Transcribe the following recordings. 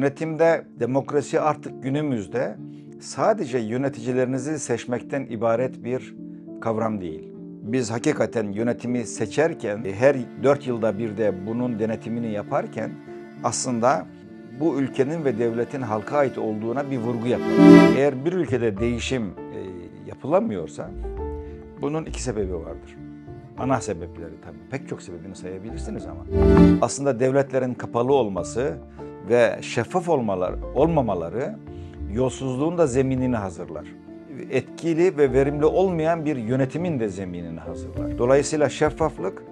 Yönetimde demokrasi artık günümüzde sadece yöneticilerinizi seçmekten ibaret bir kavram değil. Biz hakikaten yönetimi seçerken, her dört yılda bir de bunun denetimini yaparken aslında bu ülkenin ve devletin halka ait olduğuna bir vurgu yapıyoruz. Eğer bir ülkede değişim e, yapılamıyorsa bunun iki sebebi vardır. Ana sebepleri tabii. Pek çok sebebini sayabilirsiniz ama. Aslında devletlerin kapalı olması, ve şeffaf olmalar, olmamaları yolsuzluğun da zeminini hazırlar. Etkili ve verimli olmayan bir yönetimin de zeminini hazırlar. Dolayısıyla şeffaflık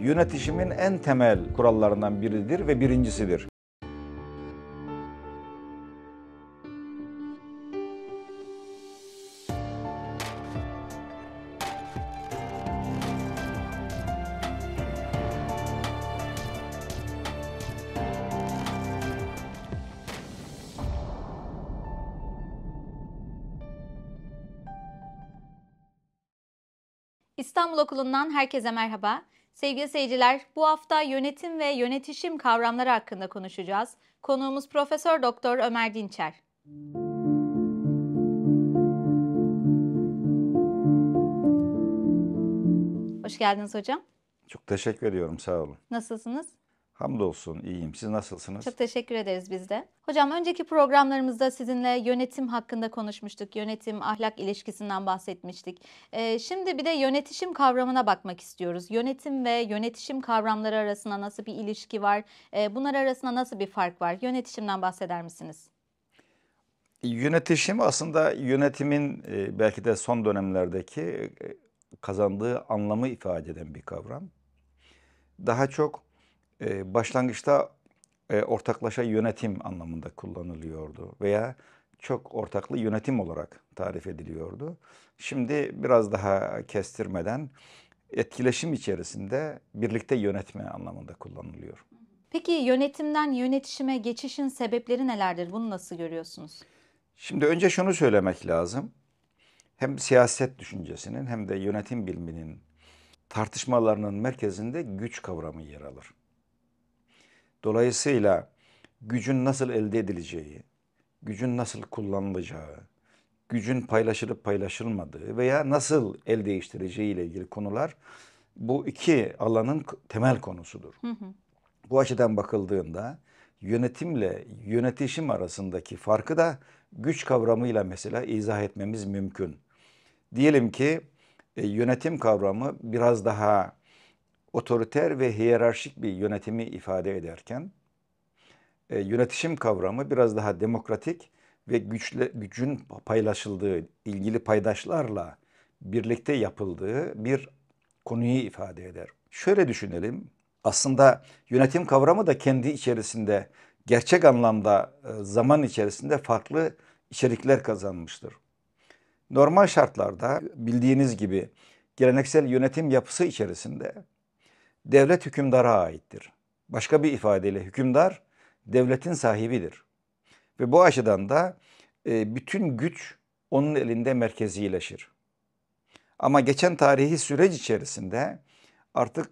yönetişimin en temel kurallarından biridir ve birincisidir. İstanbul Okulu'ndan herkese merhaba. Sevgili seyirciler, bu hafta yönetim ve yönetişim kavramları hakkında konuşacağız. Konuğumuz Profesör Doktor Ömer Dinçer. Hoş geldiniz hocam. Çok teşekkür ediyorum, sağ olun. Nasılsınız? Hamdolsun iyiyim. Siz nasılsınız? Çok teşekkür ederiz biz de. Hocam önceki programlarımızda sizinle yönetim hakkında konuşmuştuk. Yönetim, ahlak ilişkisinden bahsetmiştik. Ee, şimdi bir de yönetişim kavramına bakmak istiyoruz. Yönetim ve yönetişim kavramları arasında nasıl bir ilişki var? Ee, bunlar arasında nasıl bir fark var? Yönetişimden bahseder misiniz? Yönetişim aslında yönetimin e, belki de son dönemlerdeki e, kazandığı anlamı ifade eden bir kavram. Daha çok e, başlangıçta e, ortaklaşa yönetim anlamında kullanılıyordu veya çok ortaklı yönetim olarak tarif ediliyordu. Şimdi biraz daha kestirmeden etkileşim içerisinde birlikte yönetme anlamında kullanılıyor. Peki yönetimden yönetişime geçişin sebepleri nelerdir? Bunu nasıl görüyorsunuz? Şimdi önce şunu söylemek lazım. Hem siyaset düşüncesinin hem de yönetim biliminin tartışmalarının merkezinde güç kavramı yer alır. Dolayısıyla gücün nasıl elde edileceği, gücün nasıl kullanılacağı, gücün paylaşılıp paylaşılmadığı veya nasıl el değiştireceği ile ilgili konular bu iki alanın temel konusudur. Hı hı. Bu açıdan bakıldığında yönetimle yönetişim arasındaki farkı da güç kavramıyla mesela izah etmemiz mümkün. Diyelim ki e, yönetim kavramı biraz daha otoriter ve hiyerarşik bir yönetimi ifade ederken e, yönetişim kavramı biraz daha demokratik ve güçle, gücün paylaşıldığı, ilgili paydaşlarla birlikte yapıldığı bir konuyu ifade eder. Şöyle düşünelim. Aslında yönetim kavramı da kendi içerisinde gerçek anlamda e, zaman içerisinde farklı içerikler kazanmıştır. Normal şartlarda bildiğiniz gibi geleneksel yönetim yapısı içerisinde devlet hükümdara aittir. Başka bir ifadeyle hükümdar devletin sahibidir. Ve bu açıdan da e, bütün güç onun elinde merkezileşir. Ama geçen tarihi süreç içerisinde artık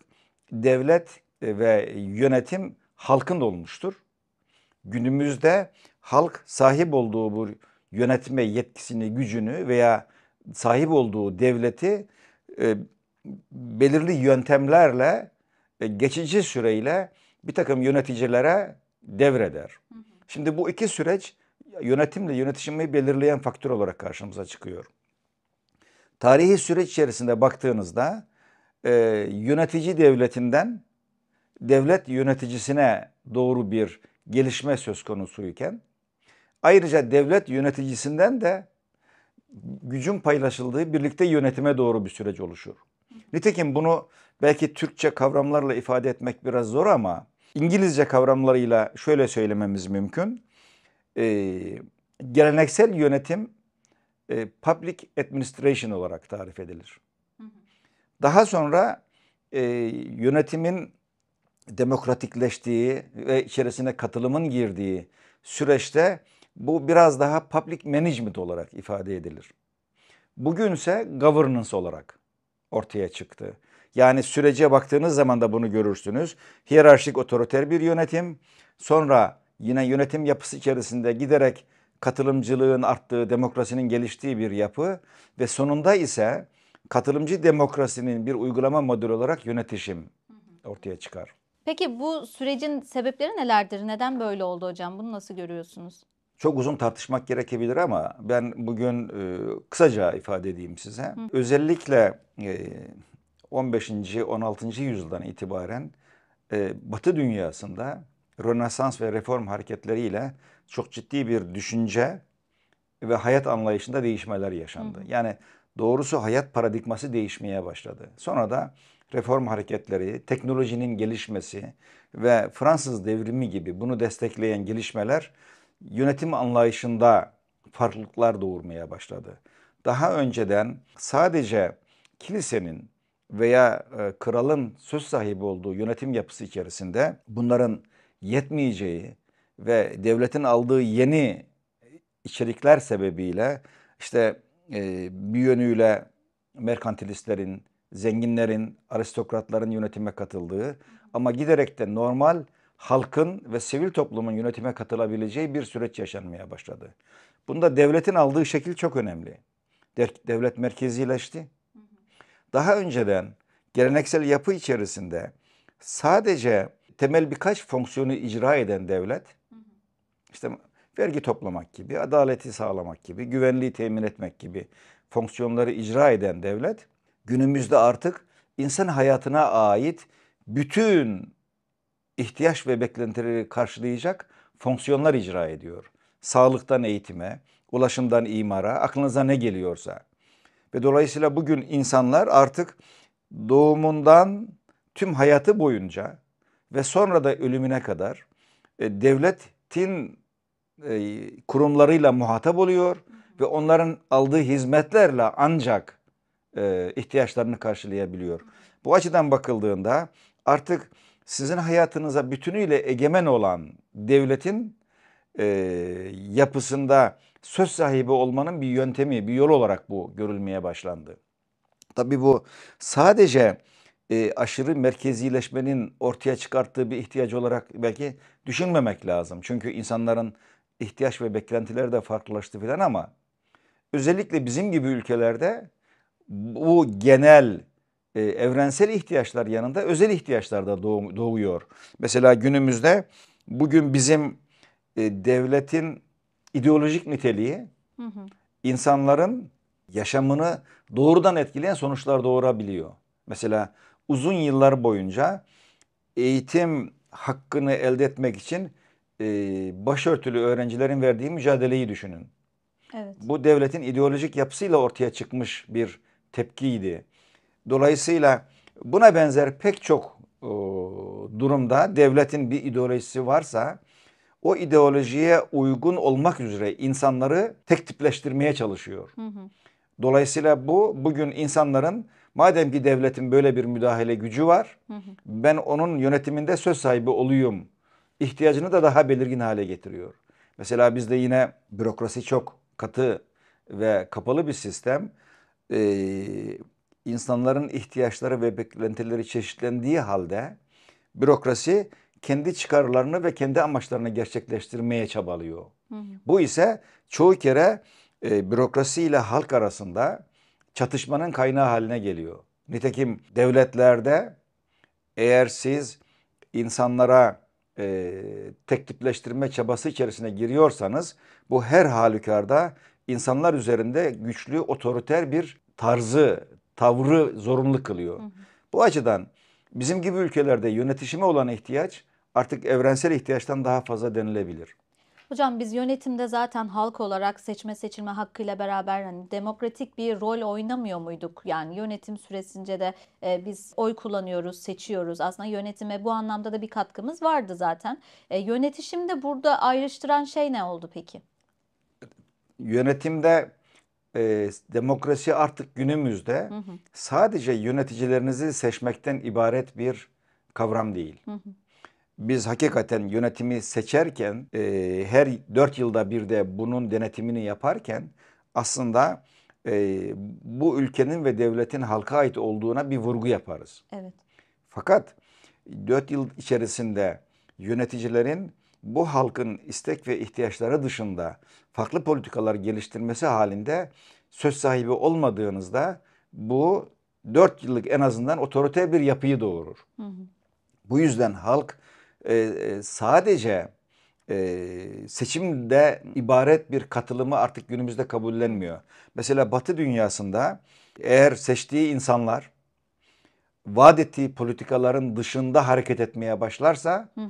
devlet e, ve yönetim halkın olmuştur. Günümüzde halk sahip olduğu bu yönetme yetkisini, gücünü veya sahip olduğu devleti e, belirli yöntemlerle geçici süreyle bir takım yöneticilere devreder. Şimdi bu iki süreç yönetimle yönetişimi belirleyen faktör olarak karşımıza çıkıyor. Tarihi süreç içerisinde baktığınızda e, yönetici devletinden devlet yöneticisine doğru bir gelişme söz konusuyken ayrıca devlet yöneticisinden de gücün paylaşıldığı birlikte yönetime doğru bir süreç oluşur. Nitekim bunu belki Türkçe kavramlarla ifade etmek biraz zor ama İngilizce kavramlarıyla şöyle söylememiz mümkün. Ee, geleneksel yönetim e, public administration olarak tarif edilir. Daha sonra e, yönetimin demokratikleştiği ve içerisine katılımın girdiği süreçte bu biraz daha public management olarak ifade edilir. Bugünse governance olarak ortaya çıktı. Yani sürece baktığınız zaman da bunu görürsünüz. Hiyerarşik otoriter bir yönetim. Sonra yine yönetim yapısı içerisinde giderek katılımcılığın arttığı, demokrasinin geliştiği bir yapı ve sonunda ise katılımcı demokrasinin bir uygulama modeli olarak yönetişim ortaya çıkar. Peki bu sürecin sebepleri nelerdir? Neden böyle oldu hocam? Bunu nasıl görüyorsunuz? Çok uzun tartışmak gerekebilir ama ben bugün e, kısaca ifade edeyim size. Hı. Özellikle e, 15. 16. yüzyıldan itibaren e, Batı dünyasında Rönesans ve reform hareketleriyle çok ciddi bir düşünce ve hayat anlayışında değişmeler yaşandı. Hı. Yani doğrusu hayat paradigması değişmeye başladı. Sonra da reform hareketleri, teknolojinin gelişmesi ve Fransız devrimi gibi bunu destekleyen gelişmeler yönetim anlayışında farklılıklar doğurmaya başladı. Daha önceden sadece kilisenin veya e, kralın söz sahibi olduğu yönetim yapısı içerisinde bunların yetmeyeceği ve devletin aldığı yeni içerikler sebebiyle işte e, bir yönüyle merkantilistlerin, zenginlerin, aristokratların yönetime katıldığı ama giderek de normal halkın ve sivil toplumun yönetime katılabileceği bir süreç yaşanmaya başladı. Bunda devletin aldığı şekil çok önemli. Devlet merkezileşti daha önceden geleneksel yapı içerisinde sadece temel birkaç fonksiyonu icra eden devlet işte vergi toplamak gibi, adaleti sağlamak gibi, güvenliği temin etmek gibi fonksiyonları icra eden devlet günümüzde artık insan hayatına ait bütün ihtiyaç ve beklentileri karşılayacak fonksiyonlar icra ediyor. Sağlıktan eğitime, ulaşımdan imara, aklınıza ne geliyorsa. Ve dolayısıyla bugün insanlar artık doğumundan tüm hayatı boyunca ve sonra da ölümüne kadar e, devletin e, kurumlarıyla muhatap oluyor ve onların aldığı hizmetlerle ancak e, ihtiyaçlarını karşılayabiliyor. Bu açıdan bakıldığında artık sizin hayatınıza bütünüyle egemen olan devletin e, yapısında söz sahibi olmanın bir yöntemi, bir yol olarak bu görülmeye başlandı. Tabii bu sadece e, aşırı merkezileşmenin ortaya çıkarttığı bir ihtiyaç olarak belki düşünmemek lazım. Çünkü insanların ihtiyaç ve beklentileri de farklılaştı filan ama özellikle bizim gibi ülkelerde bu genel e, evrensel ihtiyaçlar yanında özel ihtiyaçlar da doğ, doğuyor. Mesela günümüzde bugün bizim e, devletin ideolojik niteliği hı hı. insanların yaşamını doğrudan etkileyen sonuçlar doğurabiliyor. Mesela uzun yıllar boyunca eğitim hakkını elde etmek için e, başörtülü öğrencilerin verdiği mücadeleyi düşünün. Evet. Bu devletin ideolojik yapısıyla ortaya çıkmış bir tepkiydi. Dolayısıyla buna benzer pek çok e, durumda devletin bir ideolojisi varsa o ideolojiye uygun olmak üzere insanları tek tipleştirmeye çalışıyor. Hı hı. Dolayısıyla bu bugün insanların madem ki devletin böyle bir müdahale gücü var hı hı. ben onun yönetiminde söz sahibi oluyum ihtiyacını da daha belirgin hale getiriyor. Mesela bizde yine bürokrasi çok katı ve kapalı bir sistem. Ee, insanların ihtiyaçları ve beklentileri çeşitlendiği halde bürokrasi kendi çıkarlarını ve kendi amaçlarını gerçekleştirmeye çabalıyor. Hı hı. Bu ise çoğu kere e, bürokrasi ile halk arasında çatışmanın kaynağı haline geliyor. Nitekim devletlerde eğer siz insanlara e, teklifleştirme çabası içerisine giriyorsanız bu her halükarda insanlar üzerinde güçlü otoriter bir tarzı, tavrı zorunlu kılıyor. Hı hı. Bu açıdan bizim gibi ülkelerde yönetişime olan ihtiyaç artık evrensel ihtiyaçtan daha fazla denilebilir. Hocam biz yönetimde zaten halk olarak seçme seçilme hakkıyla beraber hani demokratik bir rol oynamıyor muyduk? Yani yönetim süresince de e, biz oy kullanıyoruz, seçiyoruz. Aslında yönetime bu anlamda da bir katkımız vardı zaten. E, yönetişimde burada ayrıştıran şey ne oldu peki? Yönetimde e, demokrasi artık günümüzde hı hı. sadece yöneticilerinizi seçmekten ibaret bir kavram değil. Hı hı biz hakikaten yönetimi seçerken e, her dört yılda bir de bunun denetimini yaparken aslında e, bu ülkenin ve devletin halka ait olduğuna bir vurgu yaparız. Evet. Fakat dört yıl içerisinde yöneticilerin bu halkın istek ve ihtiyaçları dışında farklı politikalar geliştirmesi halinde söz sahibi olmadığınızda bu dört yıllık en azından otorite bir yapıyı doğurur. Hı hı. Bu yüzden halk ee, e, sadece e, seçimde ibaret bir katılımı artık günümüzde kabullenmiyor. Mesela Batı dünyasında eğer seçtiği insanlar vaat ettiği politikaların dışında hareket etmeye başlarsa hı hı.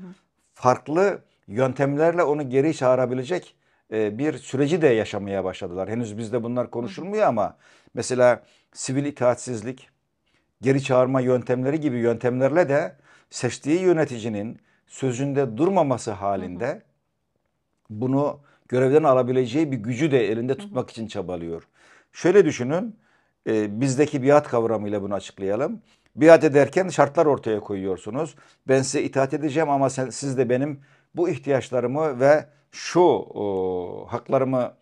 farklı yöntemlerle onu geri çağırabilecek e, bir süreci de yaşamaya başladılar. Henüz bizde bunlar konuşulmuyor ama mesela sivil itaatsizlik, geri çağırma yöntemleri gibi yöntemlerle de seçtiği yöneticinin sözünde durmaması halinde bunu görevden alabileceği bir gücü de elinde tutmak için çabalıyor. Şöyle düşünün e, bizdeki biat kavramıyla bunu açıklayalım. Biat ederken şartlar ortaya koyuyorsunuz. Ben size itaat edeceğim ama sen, siz de benim bu ihtiyaçlarımı ve şu o, haklarımı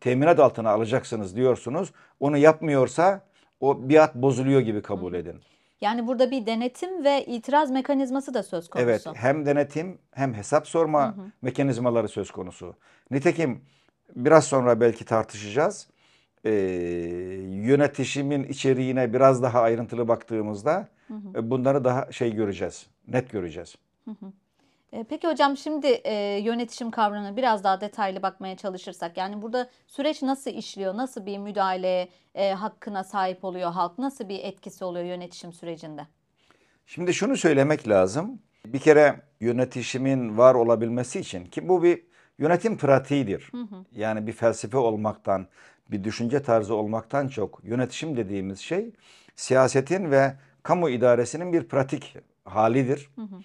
teminat altına alacaksınız diyorsunuz. Onu yapmıyorsa o biat bozuluyor gibi kabul edin. Yani burada bir denetim ve itiraz mekanizması da söz konusu. Evet hem denetim hem hesap sorma hı hı. mekanizmaları söz konusu. Nitekim biraz sonra belki tartışacağız. Ee, yönetişimin içeriğine biraz daha ayrıntılı baktığımızda hı hı. E, bunları daha şey göreceğiz, net göreceğiz. Hı hı. Ee, peki hocam şimdi e, yönetişim kavramına biraz daha detaylı bakmaya çalışırsak yani burada süreç nasıl işliyor, nasıl bir müdahale e, hakkına sahip oluyor halk, nasıl bir etkisi oluyor yönetişim sürecinde? Şimdi şunu söylemek lazım. Bir kere yönetişimin var olabilmesi için ki bu bir yönetim pratiğidir. Hı hı. Yani bir felsefe olmaktan, bir düşünce tarzı olmaktan çok yönetişim dediğimiz şey siyasetin ve kamu idaresinin bir pratik halidir. Hı hı.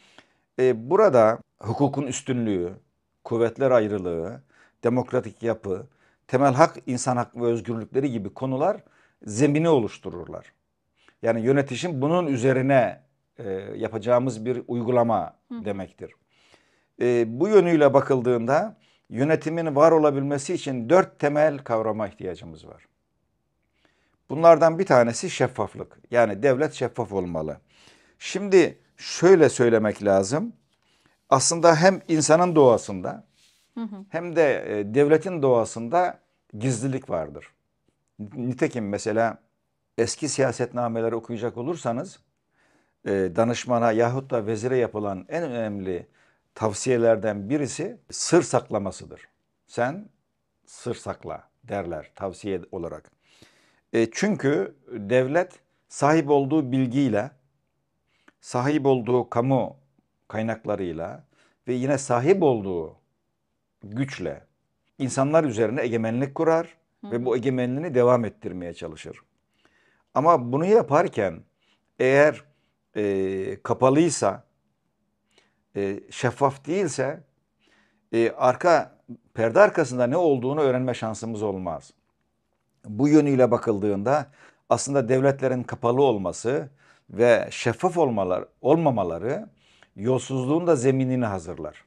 E, burada hukukun üstünlüğü, kuvvetler ayrılığı, demokratik yapı, temel hak, insan hak ve özgürlükleri gibi konular zemini oluştururlar. Yani yönetişim bunun üzerine e, yapacağımız bir uygulama Hı. demektir. E, bu yönüyle bakıldığında yönetimin var olabilmesi için dört temel kavrama ihtiyacımız var. Bunlardan bir tanesi şeffaflık. Yani devlet şeffaf olmalı. Şimdi şöyle söylemek lazım. Aslında hem insanın doğasında hem de e, devletin doğasında gizlilik vardır. Nitekim mesela eski siyasetnameleri okuyacak olursanız e, danışmana yahut da vezire yapılan en önemli tavsiyelerden birisi sır saklamasıdır. Sen sır sakla derler tavsiye olarak. E, çünkü devlet sahip olduğu bilgiyle sahip olduğu kamu kaynaklarıyla ve yine sahip olduğu güçle insanlar üzerine egemenlik kurar ve bu egemenliğini devam ettirmeye çalışır. Ama bunu yaparken eğer e, kapalıysa, e, şeffaf değilse e, arka perde arkasında ne olduğunu öğrenme şansımız olmaz. Bu yönüyle bakıldığında aslında devletlerin kapalı olması, ve şeffaf olmalar, olmamaları yolsuzluğun da zeminini hazırlar.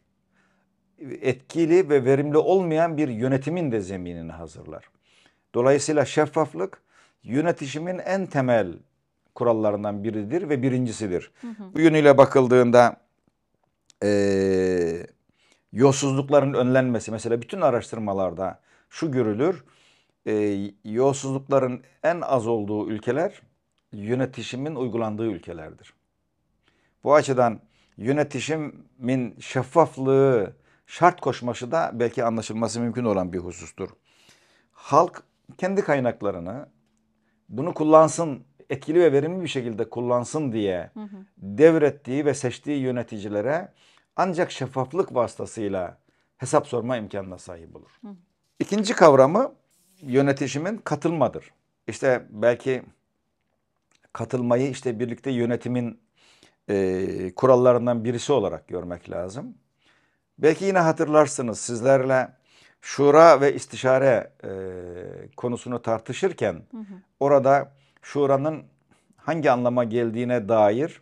Etkili ve verimli olmayan bir yönetimin de zeminini hazırlar. Dolayısıyla şeffaflık yönetişimin en temel kurallarından biridir ve birincisidir. Hı hı. Bu yönüyle bakıldığında e, yolsuzlukların önlenmesi mesela bütün araştırmalarda şu görülür. E, yolsuzlukların en az olduğu ülkeler yönetişimin uygulandığı ülkelerdir. Bu açıdan yönetişimin şeffaflığı şart koşması da belki anlaşılması mümkün olan bir husustur. Halk kendi kaynaklarını bunu kullansın, etkili ve verimli bir şekilde kullansın diye hı hı. devrettiği ve seçtiği yöneticilere ancak şeffaflık vasıtasıyla hesap sorma imkanına sahip olur. Hı. İkinci kavramı yönetişimin katılmadır. İşte belki katılmayı işte birlikte yönetimin e, kurallarından birisi olarak görmek lazım. Belki yine hatırlarsınız sizlerle şura ve istişare e, konusunu tartışırken hı hı. orada şuranın hangi anlama geldiğine dair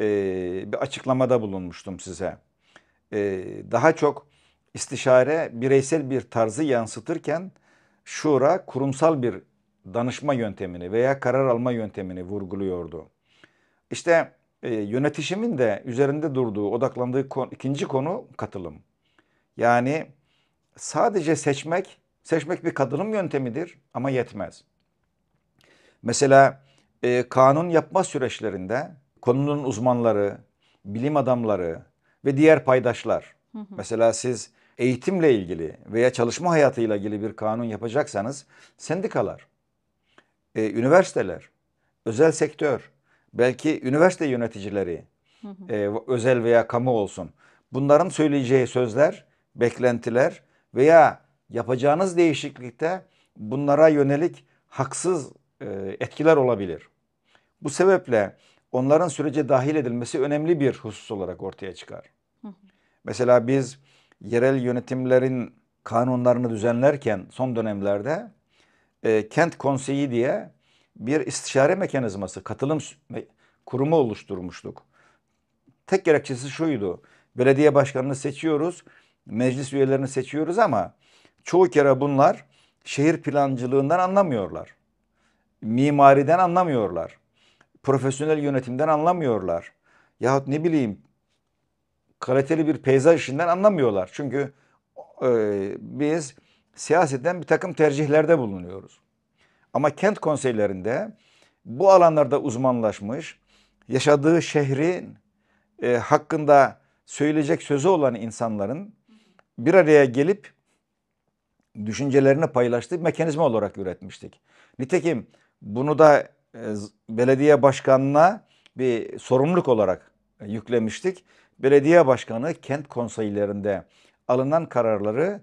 e, bir açıklamada bulunmuştum size. E, daha çok istişare bireysel bir tarzı yansıtırken şura kurumsal bir danışma yöntemini veya karar alma yöntemini vurguluyordu. İşte e, yönetişimin de üzerinde durduğu, odaklandığı konu, ikinci konu katılım. Yani sadece seçmek, seçmek bir katılım yöntemidir ama yetmez. Mesela e, kanun yapma süreçlerinde konunun uzmanları, bilim adamları ve diğer paydaşlar. Hı hı. Mesela siz eğitimle ilgili veya çalışma hayatıyla ilgili bir kanun yapacaksanız sendikalar, e, üniversiteler, özel sektör, belki üniversite yöneticileri, E, özel veya kamu olsun. Bunların söyleyeceği sözler, beklentiler veya yapacağınız değişiklikte bunlara yönelik haksız e, etkiler olabilir. Bu sebeple onların sürece dahil edilmesi önemli bir husus olarak ortaya çıkar. Mesela biz yerel yönetimlerin kanunlarını düzenlerken son dönemlerde e, kent konseyi diye bir istişare mekanizması, katılım kurumu oluşturmuştuk. Tek gerekçesi şuydu. Belediye başkanını seçiyoruz, meclis üyelerini seçiyoruz ama çoğu kere bunlar şehir plancılığından anlamıyorlar. Mimariden anlamıyorlar. Profesyonel yönetimden anlamıyorlar. Yahut ne bileyim kaliteli bir peyzaj işinden anlamıyorlar. Çünkü e, biz siyaseten bir takım tercihlerde bulunuyoruz. Ama kent konseylerinde bu alanlarda uzmanlaşmış, yaşadığı şehrin e, hakkında söyleyecek sözü olan insanların bir araya gelip düşüncelerini paylaştığı bir mekanizma olarak üretmiştik. Nitekim bunu da e, belediye başkanına bir sorumluluk olarak e, yüklemiştik. Belediye başkanı kent konseylerinde alınan kararları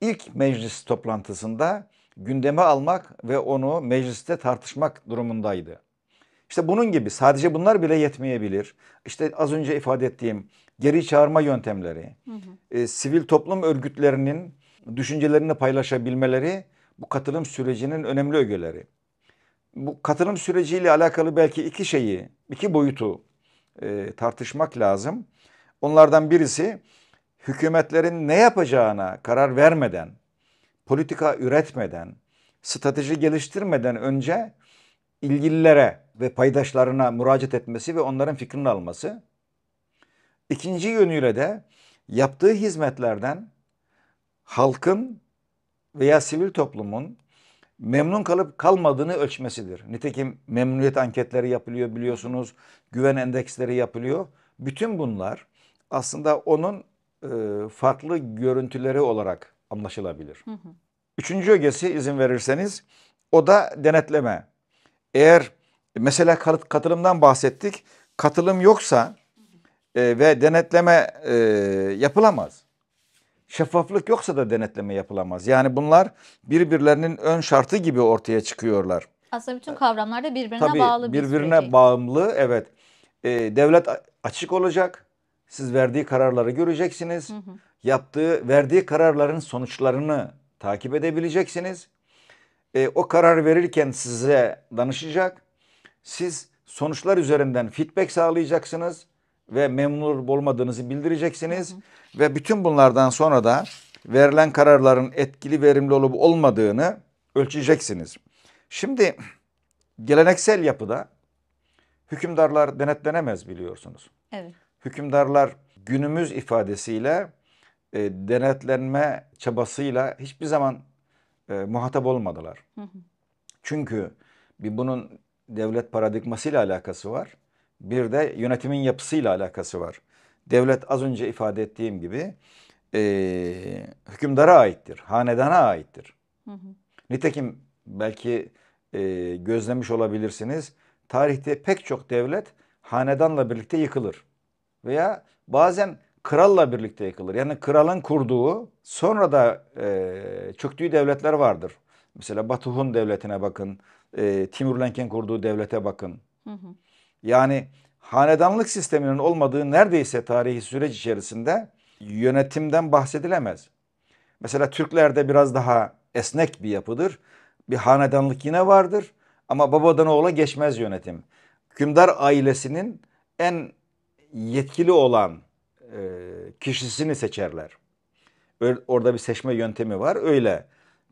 ilk meclis toplantısında gündeme almak ve onu mecliste tartışmak durumundaydı. İşte bunun gibi sadece bunlar bile yetmeyebilir. İşte az önce ifade ettiğim geri çağırma yöntemleri, hı hı. E, sivil toplum örgütlerinin düşüncelerini paylaşabilmeleri bu katılım sürecinin önemli ögeleri. Bu katılım süreciyle alakalı belki iki şeyi, iki boyutu e, tartışmak lazım. Onlardan birisi hükümetlerin ne yapacağına karar vermeden, politika üretmeden, strateji geliştirmeden önce ilgililere ve paydaşlarına müracaat etmesi ve onların fikrini alması. İkinci yönüyle de yaptığı hizmetlerden halkın veya sivil toplumun memnun kalıp kalmadığını ölçmesidir. Nitekim memnuniyet anketleri yapılıyor biliyorsunuz, güven endeksleri yapılıyor. Bütün bunlar aslında onun e, farklı görüntüleri olarak anlaşılabilir. Üçüncü ögesi izin verirseniz o da denetleme. Eğer mesela katılımdan bahsettik. Katılım yoksa e, ve denetleme e, yapılamaz. Şeffaflık yoksa da denetleme yapılamaz. Yani bunlar birbirlerinin ön şartı gibi ortaya çıkıyorlar. Aslında bütün kavramlar da birbirine Tabii, bağlı. Tabii birbirine bir bağımlı evet. devlet açık olacak siz verdiği kararları göreceksiniz. Hı hı. Yaptığı, verdiği kararların sonuçlarını takip edebileceksiniz. E, o karar verirken size danışacak. Siz sonuçlar üzerinden feedback sağlayacaksınız ve memnun olmadığınızı bildireceksiniz. Hı hı. Ve bütün bunlardan sonra da verilen kararların etkili verimli olup olmadığını ölçeceksiniz. Şimdi geleneksel yapıda hükümdarlar denetlenemez biliyorsunuz. Evet hükümdarlar günümüz ifadesiyle e, denetlenme çabasıyla hiçbir zaman e, muhatap olmadılar. Hı hı. Çünkü bir bunun devlet paradigmasıyla alakası var. Bir de yönetimin yapısıyla alakası var. Devlet az önce ifade ettiğim gibi e, hükümdara aittir, hanedana aittir. Hı hı. Nitekim belki e, gözlemiş olabilirsiniz. Tarihte pek çok devlet hanedanla birlikte yıkılır veya bazen kralla birlikte yıkılır. Yani kralın kurduğu sonra da e, çöktüğü devletler vardır. Mesela Batı Hun devletine bakın, e, Timur Lenk'in kurduğu devlete bakın. Hı hı. Yani hanedanlık sisteminin olmadığı neredeyse tarihi süreç içerisinde yönetimden bahsedilemez. Mesela Türklerde biraz daha esnek bir yapıdır. Bir hanedanlık yine vardır ama babadan oğula geçmez yönetim. Hükümdar ailesinin en yetkili olan e, kişisini seçerler. Orada bir seçme yöntemi var öyle.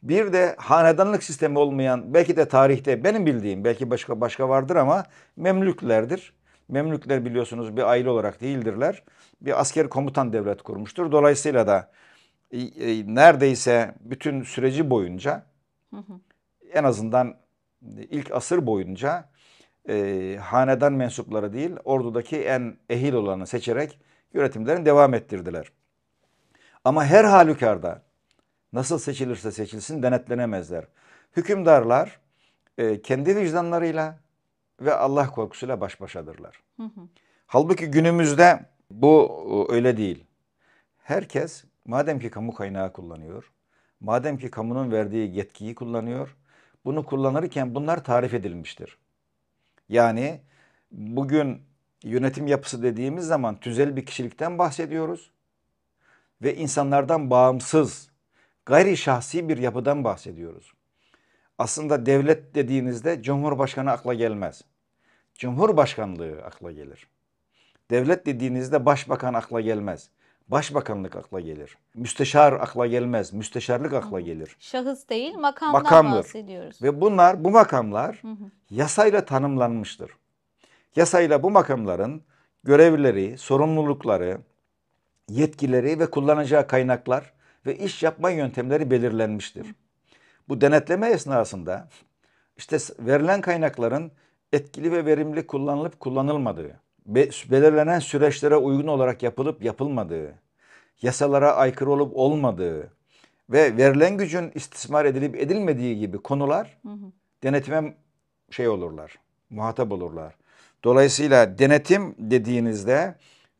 Bir de hanedanlık sistemi olmayan belki de tarihte benim bildiğim belki başka başka vardır ama Memlüklerdir. Memlükler biliyorsunuz bir aile olarak değildirler. Bir asker komutan devlet kurmuştur. Dolayısıyla da e, e, neredeyse bütün süreci boyunca hı hı. en azından ilk asır boyunca e, hanedan mensupları değil ordudaki en ehil olanı seçerek yönetimlerini devam ettirdiler. Ama her halükarda nasıl seçilirse seçilsin denetlenemezler. Hükümdarlar e, kendi vicdanlarıyla ve Allah korkusuyla baş başadırlar. Hı hı. Halbuki günümüzde bu öyle değil. Herkes madem ki kamu kaynağı kullanıyor, madem ki kamunun verdiği yetkiyi kullanıyor, bunu kullanırken bunlar tarif edilmiştir. Yani bugün yönetim yapısı dediğimiz zaman tüzel bir kişilikten bahsediyoruz ve insanlardan bağımsız, gayri şahsi bir yapıdan bahsediyoruz. Aslında devlet dediğinizde Cumhurbaşkanı akla gelmez. Cumhurbaşkanlığı akla gelir. Devlet dediğinizde başbakan akla gelmez. Başbakanlık akla gelir. Müsteşar akla gelmez. Müsteşarlık akla gelir. Şahıs değil makamdan Makamdır. bahsediyoruz. Ve bunlar bu makamlar yasayla tanımlanmıştır. Yasayla bu makamların görevleri, sorumlulukları, yetkileri ve kullanacağı kaynaklar ve iş yapma yöntemleri belirlenmiştir. Bu denetleme esnasında işte verilen kaynakların etkili ve verimli kullanılıp kullanılmadığı, belirlenen süreçlere uygun olarak yapılıp yapılmadığı, yasalara aykırı olup olmadığı ve verilen gücün istismar edilip edilmediği gibi konular hı hı. denetime şey olurlar, muhatap olurlar. Dolayısıyla denetim dediğinizde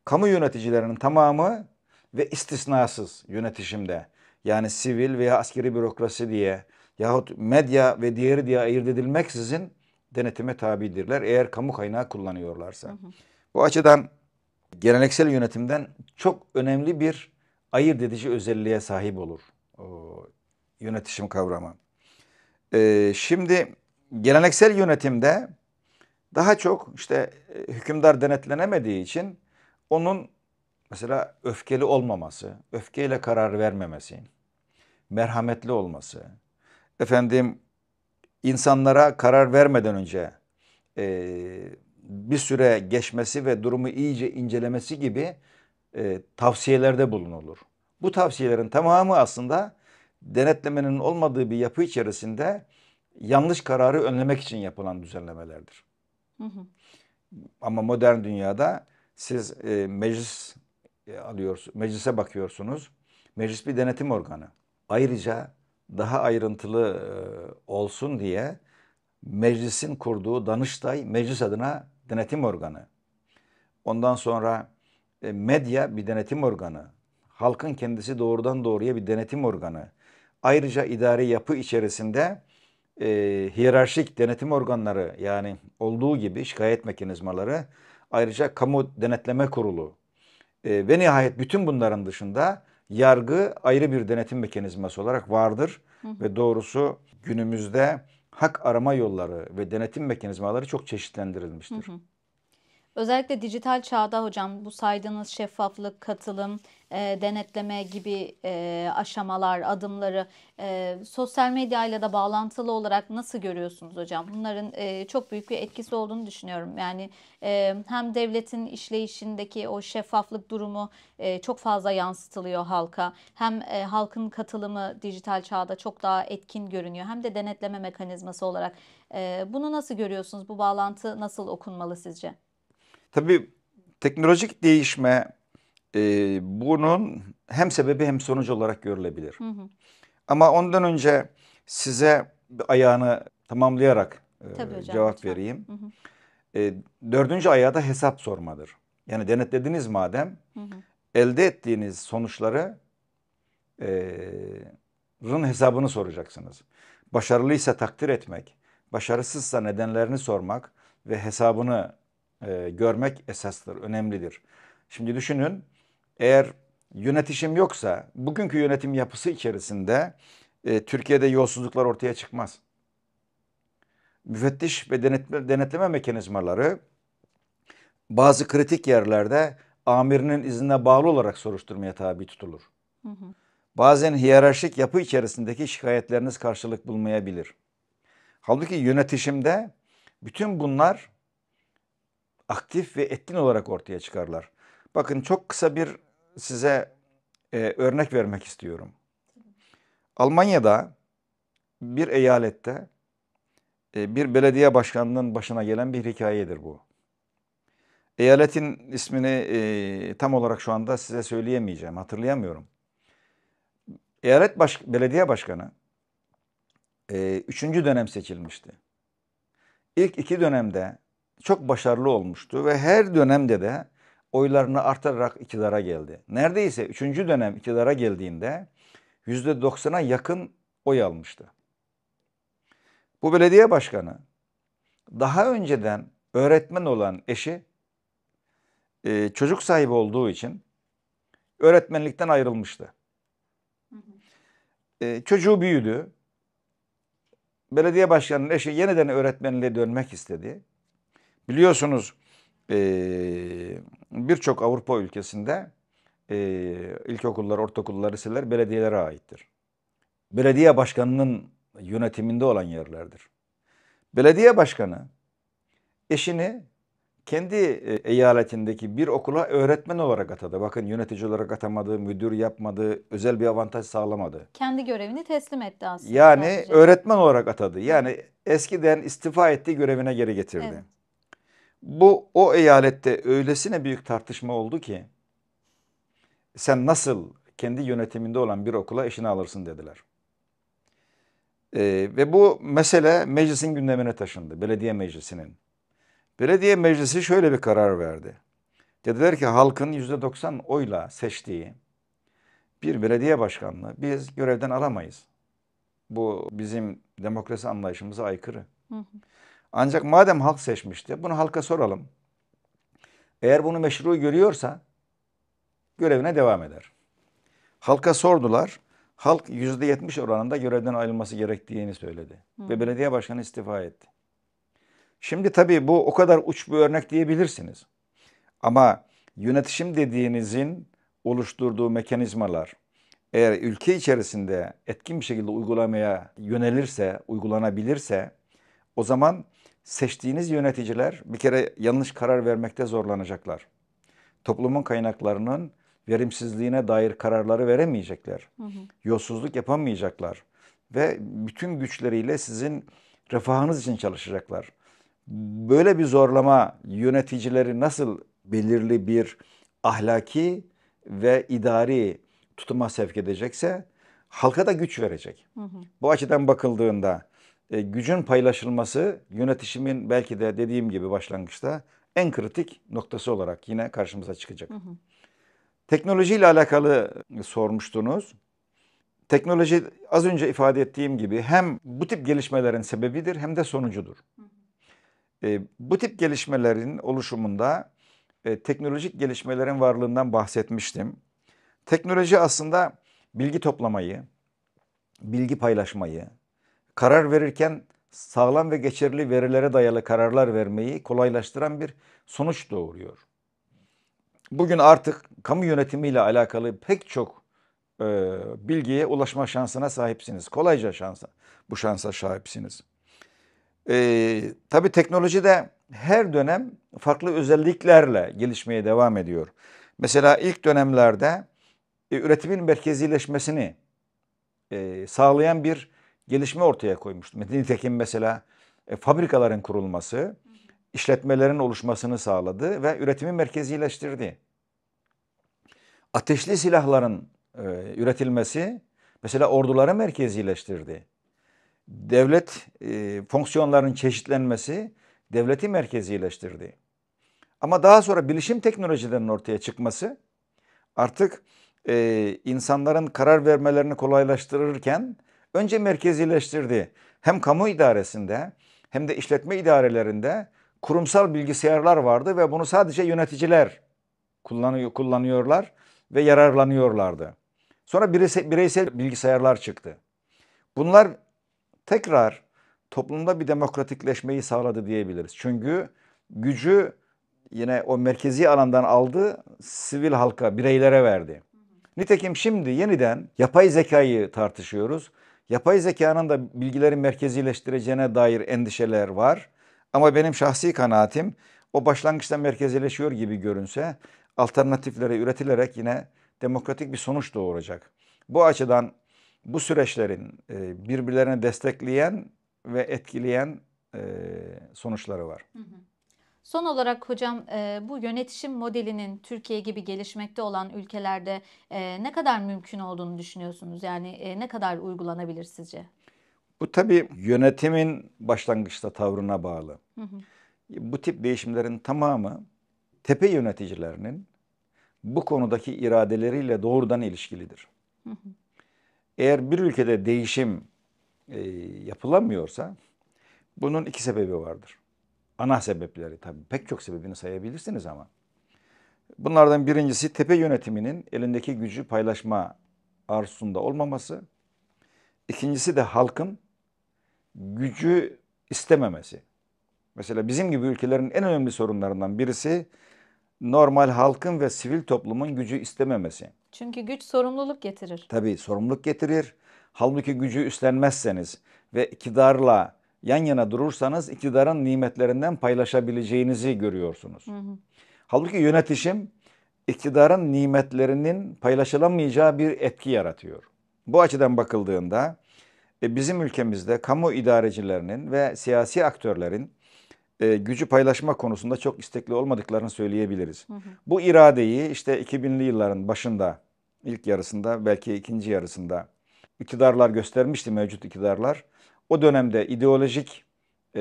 kamu yöneticilerinin tamamı ve istisnasız yönetişimde yani sivil veya askeri bürokrasi diye yahut medya ve diğeri diye ayırt edilmeksizin denetime tabidirler eğer kamu kaynağı kullanıyorlarsa. Hı hı. Bu açıdan geleneksel yönetimden çok önemli bir ayırt edici özelliğe sahip olur o yönetişim kavramı. Ee, şimdi geleneksel yönetimde daha çok işte e, hükümdar denetlenemediği için onun mesela öfkeli olmaması, öfkeyle karar vermemesi, merhametli olması, efendim insanlara karar vermeden önce e, bir süre geçmesi ve durumu iyice incelemesi gibi e, tavsiyelerde bulunulur. Bu tavsiyelerin tamamı aslında denetlemenin olmadığı bir yapı içerisinde yanlış kararı önlemek için yapılan düzenlemelerdir. Hı hı. Ama modern dünyada siz e, meclis e, alıyorsunuz, meclise bakıyorsunuz. Meclis bir denetim organı. Ayrıca daha ayrıntılı e, olsun diye meclisin kurduğu Danıştay meclis adına denetim organı. Ondan sonra e, medya bir denetim organı. Halkın kendisi doğrudan doğruya bir denetim organı. Ayrıca idari yapı içerisinde e, hiyerarşik denetim organları yani olduğu gibi şikayet mekanizmaları ayrıca kamu denetleme kurulu e, ve nihayet bütün bunların dışında yargı ayrı bir denetim mekanizması olarak vardır hı hı. ve doğrusu günümüzde hak arama yolları ve denetim mekanizmaları çok çeşitlendirilmiştir. Hı hı. Özellikle dijital çağda hocam bu saydığınız şeffaflık, katılım, e, denetleme gibi e, aşamalar, adımları e, sosyal medyayla da bağlantılı olarak nasıl görüyorsunuz hocam? Bunların e, çok büyük bir etkisi olduğunu düşünüyorum. Yani e, hem devletin işleyişindeki o şeffaflık durumu e, çok fazla yansıtılıyor halka. Hem e, halkın katılımı dijital çağda çok daha etkin görünüyor. Hem de denetleme mekanizması olarak. E, bunu nasıl görüyorsunuz? Bu bağlantı nasıl okunmalı sizce? Tabii teknolojik değişme e, bunun hem sebebi hem sonucu olarak görülebilir. Hı hı. Ama ondan önce size ayağını tamamlayarak e, hocam, cevap lütfen. vereyim. Hı hı. E, dördüncü ayağı da hesap sormadır. Yani denetlediniz madem hı hı. elde ettiğiniz sonuçları e, rın hesabını soracaksınız. Başarılıysa takdir etmek, başarısızsa nedenlerini sormak ve hesabını e, görmek esastır, önemlidir. Şimdi düşünün eğer yönetişim yoksa bugünkü yönetim yapısı içerisinde e, Türkiye'de yolsuzluklar ortaya çıkmaz. Müfettiş ve denetleme, denetleme mekanizmaları bazı kritik yerlerde amirinin iznine bağlı olarak soruşturmaya tabi tutulur. Hı hı. Bazen hiyerarşik yapı içerisindeki şikayetleriniz karşılık bulmayabilir. Halbuki yönetişimde bütün bunlar aktif ve etkin olarak ortaya çıkarlar. Bakın çok kısa bir size e, örnek vermek istiyorum. Almanya'da bir eyalette e, bir belediye başkanının başına gelen bir hikayedir bu. Eyaletin ismini e, tam olarak şu anda size söyleyemeyeceğim, hatırlayamıyorum. Eyalet baş, belediye başkanı e, üçüncü dönem seçilmişti. İlk iki dönemde çok başarılı olmuştu ve her dönemde de oylarını artırarak iktidara geldi. Neredeyse 3. dönem iktidara geldiğinde %90'a yakın oy almıştı. Bu belediye başkanı daha önceden öğretmen olan eşi e, çocuk sahibi olduğu için öğretmenlikten ayrılmıştı. E, çocuğu büyüdü. Belediye başkanının eşi yeniden öğretmenliğe dönmek istedi. Biliyorsunuz e, birçok Avrupa ülkesinde e, ilkokullar, ortaokullar, liseler belediyelere aittir. Belediye başkanının yönetiminde olan yerlerdir. Belediye başkanı eşini kendi e, eyaletindeki bir okula öğretmen olarak atadı. Bakın yönetici olarak atamadı, müdür yapmadı, özel bir avantaj sağlamadı. Kendi görevini teslim etti aslında. Yani sadece. öğretmen olarak atadı. Yani eskiden istifa ettiği görevine geri getirdi. Evet. Bu o eyalette öylesine büyük tartışma oldu ki sen nasıl kendi yönetiminde olan bir okula eşini alırsın dediler. Ee, ve bu mesele meclisin gündemine taşındı. Belediye meclisinin. Belediye meclisi şöyle bir karar verdi. Dediler ki halkın yüzde %90 oyla seçtiği bir belediye başkanını biz görevden alamayız. Bu bizim demokrasi anlayışımıza aykırı. Hı hı. Ancak madem halk seçmişti, bunu halka soralım. Eğer bunu meşru görüyorsa görevine devam eder. Halka sordular. Halk %70 oranında görevden ayrılması gerektiğini söyledi. Hı. Ve belediye başkanı istifa etti. Şimdi tabii bu o kadar uç bir örnek diyebilirsiniz. Ama yönetişim dediğinizin oluşturduğu mekanizmalar eğer ülke içerisinde etkin bir şekilde uygulamaya yönelirse, uygulanabilirse o zaman seçtiğiniz yöneticiler bir kere yanlış karar vermekte zorlanacaklar. Toplumun kaynaklarının verimsizliğine dair kararları veremeyecekler. Yolsuzluk yapamayacaklar ve bütün güçleriyle sizin refahınız için çalışacaklar. Böyle bir zorlama yöneticileri nasıl belirli bir ahlaki ve idari tutuma sevk edecekse halka da güç verecek. Hı hı. Bu açıdan bakıldığında e, gücün paylaşılması yönetişimin belki de dediğim gibi başlangıçta en kritik noktası olarak yine karşımıza çıkacak. Hı hı. Teknolojiyle alakalı sormuştunuz. Teknoloji az önce ifade ettiğim gibi hem bu tip gelişmelerin sebebidir hem de sonucudur. E, bu tip gelişmelerin oluşumunda e, teknolojik gelişmelerin varlığından bahsetmiştim. Teknoloji aslında bilgi toplamayı, bilgi paylaşmayı, karar verirken sağlam ve geçerli verilere dayalı kararlar vermeyi kolaylaştıran bir sonuç doğuruyor. Bugün artık kamu yönetimiyle alakalı pek çok e, bilgiye ulaşma şansına sahipsiniz. Kolayca şansa, bu şansa sahipsiniz. E, tabii teknoloji de her dönem farklı özelliklerle gelişmeye devam ediyor. Mesela ilk dönemlerde e, üretimin merkezileşmesini e, sağlayan bir gelişme ortaya koymuştu. Nitekim mesela e, fabrikaların kurulması, işletmelerin oluşmasını sağladı ve üretimi merkezileştirdi. Ateşli silahların e, üretilmesi mesela orduları merkezileştirdi. Devlet e, fonksiyonlarının çeşitlenmesi devleti merkezileştirdi. Ama daha sonra bilişim teknolojilerinin ortaya çıkması artık e, insanların karar vermelerini kolaylaştırırken önce merkezileştirdi. Hem kamu idaresinde hem de işletme idarelerinde kurumsal bilgisayarlar vardı ve bunu sadece yöneticiler kullanıyor, kullanıyorlar ve yararlanıyorlardı. Sonra bireysel, bireysel bilgisayarlar çıktı. Bunlar tekrar toplumda bir demokratikleşmeyi sağladı diyebiliriz. Çünkü gücü yine o merkezi alandan aldı, sivil halka, bireylere verdi. Nitekim şimdi yeniden yapay zekayı tartışıyoruz. Yapay zekanın da bilgileri merkezileştireceğine dair endişeler var. Ama benim şahsi kanaatim o başlangıçta merkezileşiyor gibi görünse alternatiflere üretilerek yine demokratik bir sonuç doğuracak. Bu açıdan bu süreçlerin e, birbirlerini destekleyen ve etkileyen e, sonuçları var. Hı hı. Son olarak hocam e, bu yönetişim modelinin Türkiye gibi gelişmekte olan ülkelerde e, ne kadar mümkün olduğunu düşünüyorsunuz? Yani e, ne kadar uygulanabilir sizce? Bu tabii yönetimin başlangıçta tavrına bağlı. Hı hı. Bu tip değişimlerin tamamı tepe yöneticilerinin bu konudaki iradeleriyle doğrudan ilişkilidir. Hı hı. Eğer bir ülkede değişim yapılamıyorsa bunun iki sebebi vardır ana sebepleri tabii. Pek çok sebebini sayabilirsiniz ama. Bunlardan birincisi tepe yönetiminin elindeki gücü paylaşma arzusunda olmaması. İkincisi de halkın gücü istememesi. Mesela bizim gibi ülkelerin en önemli sorunlarından birisi normal halkın ve sivil toplumun gücü istememesi. Çünkü güç sorumluluk getirir. Tabii sorumluluk getirir. Halbuki gücü üstlenmezseniz ve iktidarla yan yana durursanız iktidarın nimetlerinden paylaşabileceğinizi görüyorsunuz. Hı hı. Halbuki yönetişim iktidarın nimetlerinin paylaşılamayacağı bir etki yaratıyor. Bu açıdan bakıldığında e, bizim ülkemizde kamu idarecilerinin ve siyasi aktörlerin e, gücü paylaşma konusunda çok istekli olmadıklarını söyleyebiliriz. Hı hı. Bu iradeyi işte 2000'li yılların başında, ilk yarısında belki ikinci yarısında iktidarlar göstermişti mevcut iktidarlar o dönemde ideolojik e,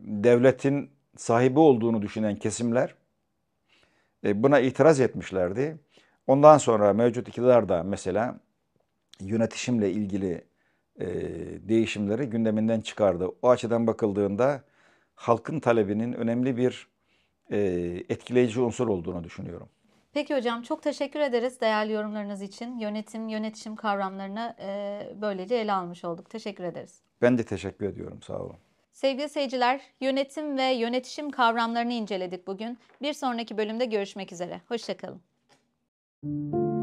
devletin sahibi olduğunu düşünen kesimler e, buna itiraz etmişlerdi. Ondan sonra mevcut iktidar da mesela yönetişimle ilgili e, değişimleri gündeminden çıkardı. O açıdan bakıldığında halkın talebinin önemli bir e, etkileyici unsur olduğunu düşünüyorum. Peki hocam çok teşekkür ederiz değerli yorumlarınız için. Yönetim, yönetişim kavramlarını e, böylece ele almış olduk. Teşekkür ederiz. Ben de teşekkür ediyorum. Sağ olun. Sevgili seyirciler, yönetim ve yönetişim kavramlarını inceledik bugün. Bir sonraki bölümde görüşmek üzere. Hoşçakalın. Müzik